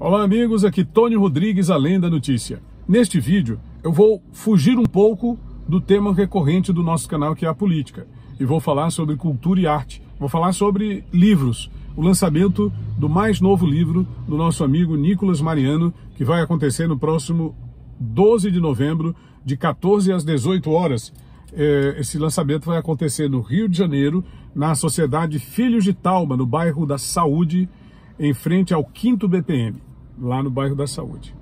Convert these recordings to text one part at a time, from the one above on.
Olá, amigos. Aqui Tony Rodrigues, além da notícia. Neste vídeo, eu vou fugir um pouco do tema recorrente do nosso canal, que é a política, e vou falar sobre cultura e arte. Vou falar sobre livros, o lançamento do mais novo livro do nosso amigo Nicolas Mariano, que vai acontecer no próximo 12 de novembro, de 14 às 18 horas. É, esse lançamento vai acontecer no Rio de Janeiro, na Sociedade Filhos de Talma, no bairro da Saúde, em frente ao 5 BPM, lá no bairro da Saúde.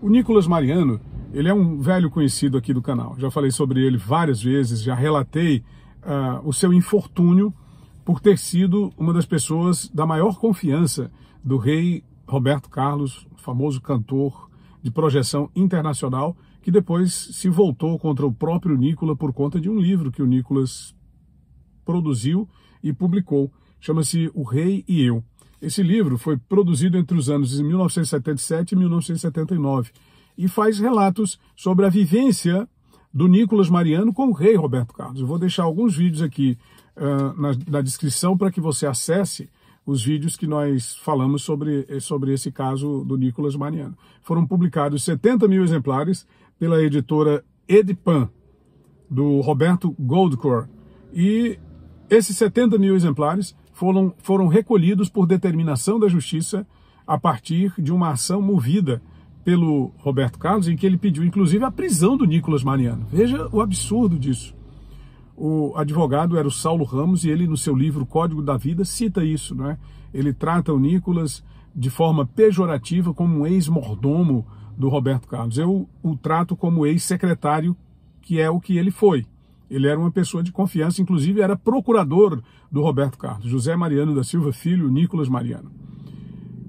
O Nicolas Mariano, ele é um velho conhecido aqui do canal. Já falei sobre ele várias vezes, já relatei uh, o seu infortúnio por ter sido uma das pessoas da maior confiança do rei Roberto Carlos, famoso cantor de projeção internacional, que depois se voltou contra o próprio Nicolas por conta de um livro que o Nicolas produziu e publicou. Chama-se O Rei e Eu. Esse livro foi produzido entre os anos de 1977 e 1979 e faz relatos sobre a vivência do Nicolas Mariano com o rei Roberto Carlos. Eu vou deixar alguns vídeos aqui uh, na, na, descrição para que você acesse os vídeos que nós falamos sobre, eh, sobre esse caso do Nicolas Mariano. Foram publicados 70 mil exemplares pela editora Edipan, do Roberto Goldcore. E esses 70 mil exemplares foram, foram recolhidos por determinação da Justiça a partir de uma ação movida pelo Roberto Carlos, em que ele pediu inclusive a prisão do Nicolas Mariano. Veja o absurdo disso. O advogado era o Saulo Ramos e ele, no seu livro Código da Vida, cita isso. Né? Ele trata o Nicolas de forma pejorativa como um ex-mordomo do Roberto Carlos. Eu o trato como ex-secretário, que é o que ele foi. Ele era uma pessoa de confiança, inclusive era procurador do Roberto Carlos, José Mariano da Silva Filho, Nicolas Mariano.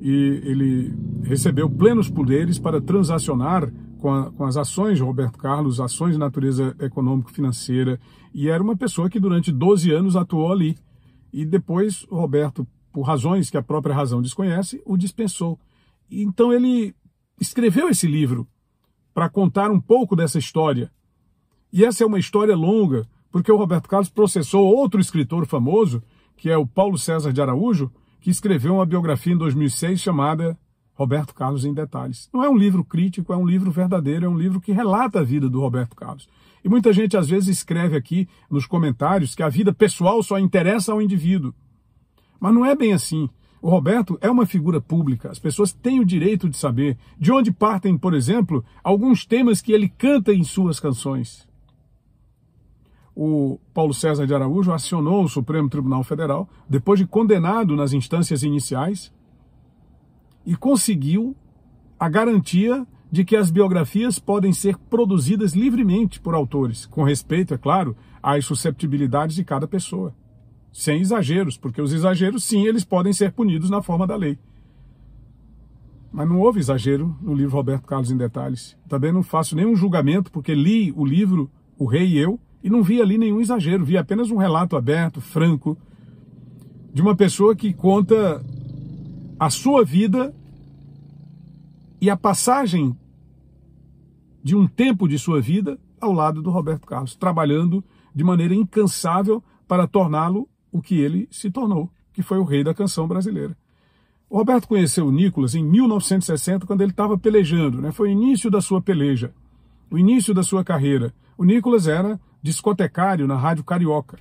E ele recebeu plenos poderes para transacionar com, a, com as ações de Roberto Carlos, ações de natureza econômico-financeira, e era uma pessoa que durante 12 anos atuou ali. E depois Roberto, por razões que a própria razão desconhece, o dispensou. Então ele escreveu esse livro para contar um pouco dessa história e essa é uma história longa, porque o Roberto Carlos processou outro escritor famoso, que é o Paulo César de Araújo, que escreveu uma biografia em 2006 chamada Roberto Carlos em Detalhes. Não é um livro crítico, é um livro verdadeiro, é um livro que relata a vida do Roberto Carlos. E muita gente às vezes escreve aqui nos comentários que a vida pessoal só interessa ao indivíduo. Mas não é bem assim. O Roberto é uma figura pública, as pessoas têm o direito de saber de onde partem, por exemplo, alguns temas que ele canta em suas canções o Paulo César de Araújo acionou o Supremo Tribunal Federal, depois de condenado nas instâncias iniciais, e conseguiu a garantia de que as biografias podem ser produzidas livremente por autores, com respeito, é claro, às susceptibilidades de cada pessoa, sem exageros, porque os exageros, sim, eles podem ser punidos na forma da lei. Mas não houve exagero no livro Roberto Carlos em Detalhes. Também não faço nenhum julgamento, porque li o livro O Rei e Eu, e não vi ali nenhum exagero, vi apenas um relato aberto, franco, de uma pessoa que conta a sua vida e a passagem de um tempo de sua vida ao lado do Roberto Carlos, trabalhando de maneira incansável para torná-lo o que ele se tornou, que foi o rei da canção brasileira. O Roberto conheceu o Nicolas em 1960, quando ele estava pelejando, né? foi o início da sua peleja, o início da sua carreira. O Nicolas era discotecário na Rádio Carioca,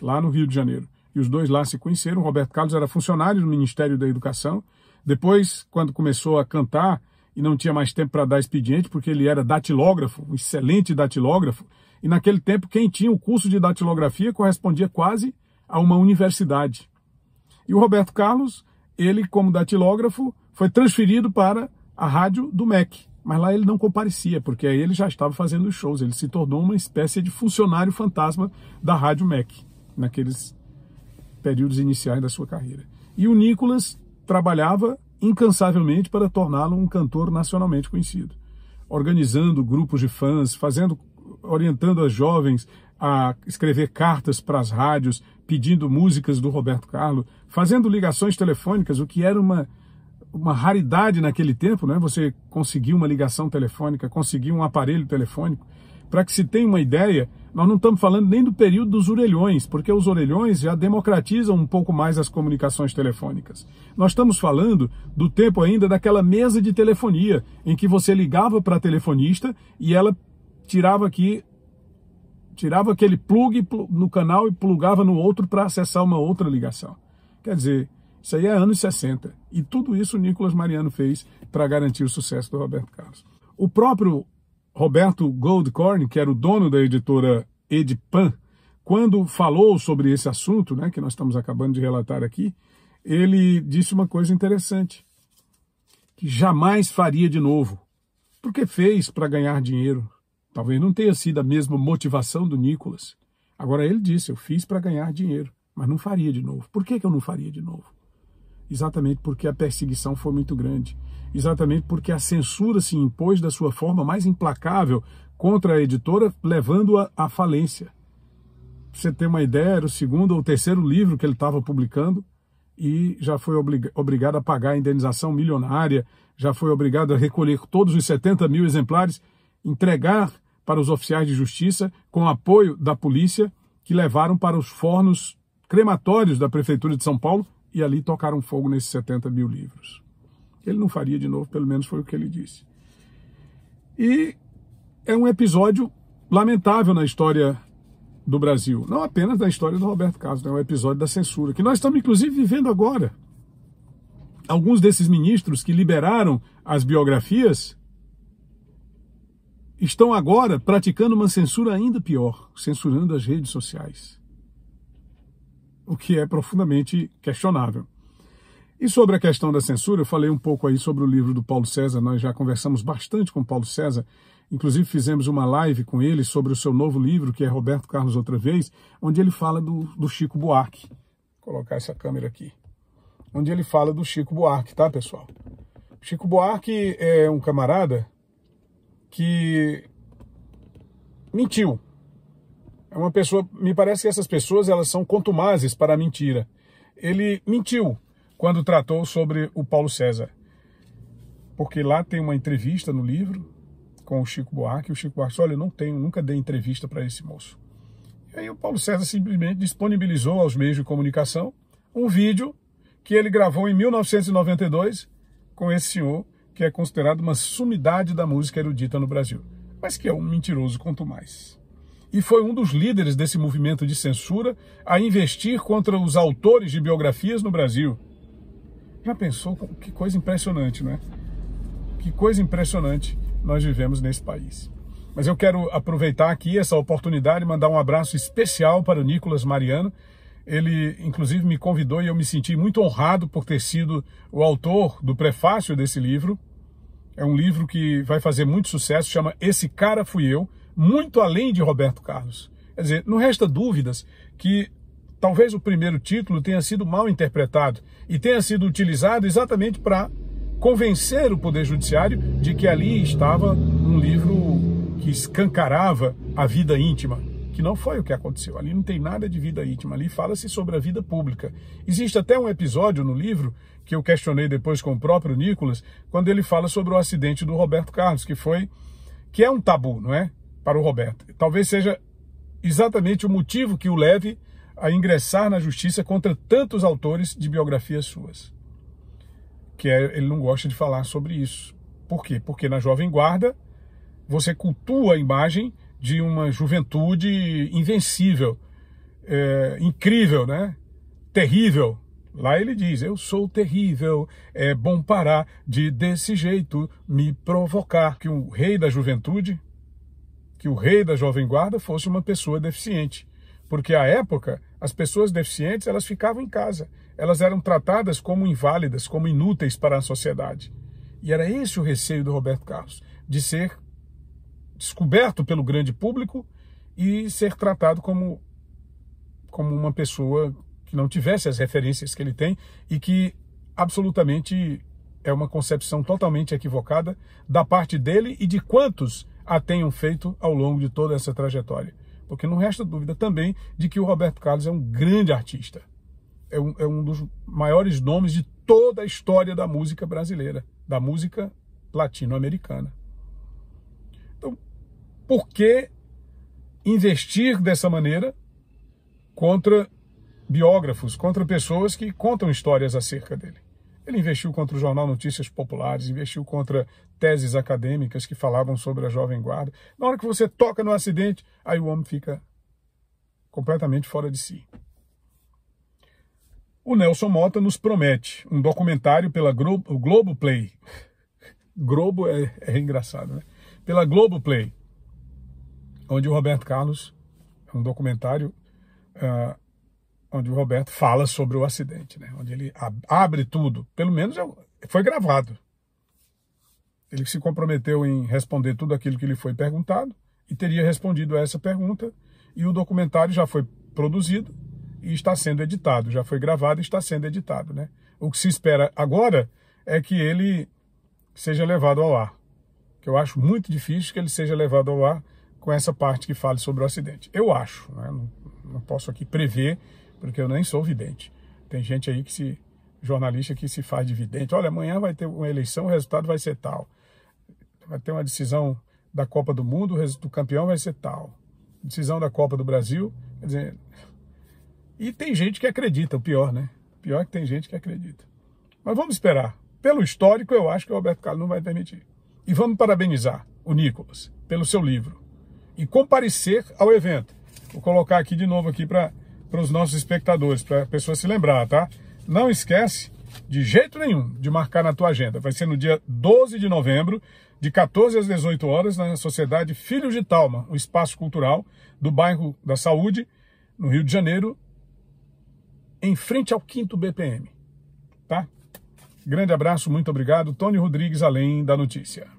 lá no Rio de Janeiro. E os dois lá se conheceram. Roberto Carlos era funcionário do Ministério da Educação. Depois, quando começou a cantar e não tinha mais tempo para dar expediente, porque ele era datilógrafo, um excelente datilógrafo, e naquele tempo quem tinha o curso de datilografia correspondia quase a uma universidade. E o Roberto Carlos, ele como datilógrafo, foi transferido para a rádio do MEC, mas lá ele não comparecia, porque aí ele já estava fazendo os shows, ele se tornou uma espécie de funcionário fantasma da Rádio Mac naqueles períodos iniciais da sua carreira. E o Nicolas trabalhava incansavelmente para torná-lo um cantor nacionalmente conhecido, organizando grupos de fãs, fazendo, orientando as jovens a escrever cartas para as rádios, pedindo músicas do Roberto Carlos, fazendo ligações telefônicas, o que era uma uma raridade naquele tempo, né? Você conseguir uma ligação telefônica, conseguir um aparelho telefônico. Para que se tenha uma ideia, nós não estamos falando nem do período dos orelhões, porque os orelhões já democratizam um pouco mais as comunicações telefônicas. Nós estamos falando do tempo ainda daquela mesa de telefonia, em que você ligava para a telefonista e ela tirava aqui tirava aquele plug no canal e plugava no outro para acessar uma outra ligação. Quer dizer, isso aí é anos 60. E tudo isso o Nicolas Mariano fez para garantir o sucesso do Roberto Carlos. O próprio Roberto Goldcorn, que era o dono da editora Edipan, quando falou sobre esse assunto, né, que nós estamos acabando de relatar aqui, ele disse uma coisa interessante, que jamais faria de novo, porque fez para ganhar dinheiro. Talvez não tenha sido a mesma motivação do Nicolas. Agora ele disse, eu fiz para ganhar dinheiro, mas não faria de novo. Por que, que eu não faria de novo? exatamente porque a perseguição foi muito grande, exatamente porque a censura se impôs da sua forma mais implacável contra a editora, levando-a à falência. Pra você ter uma ideia, era o segundo ou terceiro livro que ele estava publicando e já foi obrigado a pagar a indenização milionária, já foi obrigado a recolher todos os 70 mil exemplares, entregar para os oficiais de justiça com apoio da polícia que levaram para os fornos crematórios da Prefeitura de São Paulo e ali tocaram fogo nesses 70 mil livros. Ele não faria de novo, pelo menos foi o que ele disse. E é um episódio lamentável na história do Brasil, não apenas na história do Roberto Carlos, né? é um episódio da censura, que nós estamos inclusive vivendo agora. Alguns desses ministros que liberaram as biografias estão agora praticando uma censura ainda pior, censurando as redes sociais o que é profundamente questionável. E sobre a questão da censura, eu falei um pouco aí sobre o livro do Paulo César, nós já conversamos bastante com o Paulo César, inclusive fizemos uma live com ele sobre o seu novo livro, que é Roberto Carlos Outra Vez, onde ele fala do, do Chico Buarque. Vou colocar essa câmera aqui. Onde ele fala do Chico Buarque, tá, pessoal? Chico Buarque é um camarada que mentiu é uma pessoa, me parece que essas pessoas elas são contumazes para a mentira. Ele mentiu quando tratou sobre o Paulo César. Porque lá tem uma entrevista no livro com o Chico Buarque, o Chico Buarque olha, eu não tenho, nunca dei entrevista para esse moço. E aí o Paulo César simplesmente disponibilizou aos meios de comunicação um vídeo que ele gravou em 1992 com esse senhor, que é considerado uma sumidade da música erudita no Brasil, mas que é um mentiroso quanto mais e foi um dos líderes desse movimento de censura a investir contra os autores de biografias no Brasil. Já pensou que coisa impressionante, né? Que coisa impressionante nós vivemos nesse país. Mas eu quero aproveitar aqui essa oportunidade e mandar um abraço especial para o Nicolas Mariano. Ele, inclusive, me convidou e eu me senti muito honrado por ter sido o autor do prefácio desse livro. É um livro que vai fazer muito sucesso, chama Esse Cara Fui Eu muito além de Roberto Carlos. Quer dizer, não resta dúvidas que talvez o primeiro título tenha sido mal interpretado e tenha sido utilizado exatamente para convencer o Poder Judiciário de que ali estava um livro que escancarava a vida íntima, que não foi o que aconteceu. Ali não tem nada de vida íntima, ali fala-se sobre a vida pública. Existe até um episódio no livro que eu questionei depois com o próprio Nicolas, quando ele fala sobre o acidente do Roberto Carlos, que foi que é um tabu, não é? para o Roberto. Talvez seja exatamente o motivo que o leve a ingressar na justiça contra tantos autores de biografias suas. Que é, ele não gosta de falar sobre isso. Por quê? Porque na Jovem Guarda você cultua a imagem de uma juventude invencível, é, incrível, né? terrível. Lá ele diz: Eu sou terrível, é bom parar de desse jeito me provocar. Que o rei da juventude, que o rei da Jovem Guarda fosse uma pessoa deficiente, porque à época as pessoas deficientes elas ficavam em casa, elas eram tratadas como inválidas, como inúteis para a sociedade. E era esse o receio do Roberto Carlos, de ser descoberto pelo grande público e ser tratado como, como uma pessoa que não tivesse as referências que ele tem e que absolutamente é uma concepção totalmente equivocada da parte dele e de quantos a tenham feito ao longo de toda essa trajetória. Porque não resta dúvida também de que o Roberto Carlos é um grande artista. É um, é um dos maiores nomes de toda a história da música brasileira, da música latino-americana. Então, por que investir dessa maneira contra biógrafos, contra pessoas que contam histórias acerca dele? Ele investiu contra o jornal Notícias Populares, investiu contra teses acadêmicas que falavam sobre a Jovem Guarda. Na hora que você toca no acidente, aí o homem fica completamente fora de si. O Nelson Mota nos promete um documentário pela Globo, Globoplay. Globo é, é engraçado, né? Pela Globoplay, onde o Roberto Carlos, é um documentário uh, onde o Roberto fala sobre o acidente, né? onde ele abre tudo, pelo menos é foi gravado. Ele se comprometeu em responder tudo aquilo que lhe foi perguntado e teria respondido a essa pergunta, e o documentário já foi produzido e está sendo editado, já foi gravado e está sendo editado. Né? O que se espera agora é que ele seja levado ao ar, que eu acho muito difícil que ele seja levado ao ar com essa parte que fale sobre o acidente. Eu acho, né? não, não posso aqui prever porque eu nem sou vidente. Tem gente aí que se jornalista que se faz de vidente. Olha, amanhã vai ter uma eleição, o resultado vai ser tal. Vai ter uma decisão da Copa do Mundo, o campeão vai ser tal. Decisão da Copa do Brasil, quer dizer. E tem gente que acredita, o pior, né? O pior é que tem gente que acredita. Mas vamos esperar. Pelo histórico, eu acho que o Roberto Carlos não vai permitir. E vamos parabenizar o Nicolas pelo seu livro. E comparecer ao evento. Vou colocar aqui de novo aqui para para os nossos espectadores, para a pessoa se lembrar, tá? Não esquece, de jeito nenhum, de marcar na tua agenda. Vai ser no dia 12 de novembro, de 14 às 18 horas, na Sociedade Filhos de Talma, um espaço cultural do bairro da Saúde, no Rio de Janeiro, em frente ao 5 BPM, tá? Grande abraço, muito obrigado. Tony Rodrigues, além da notícia.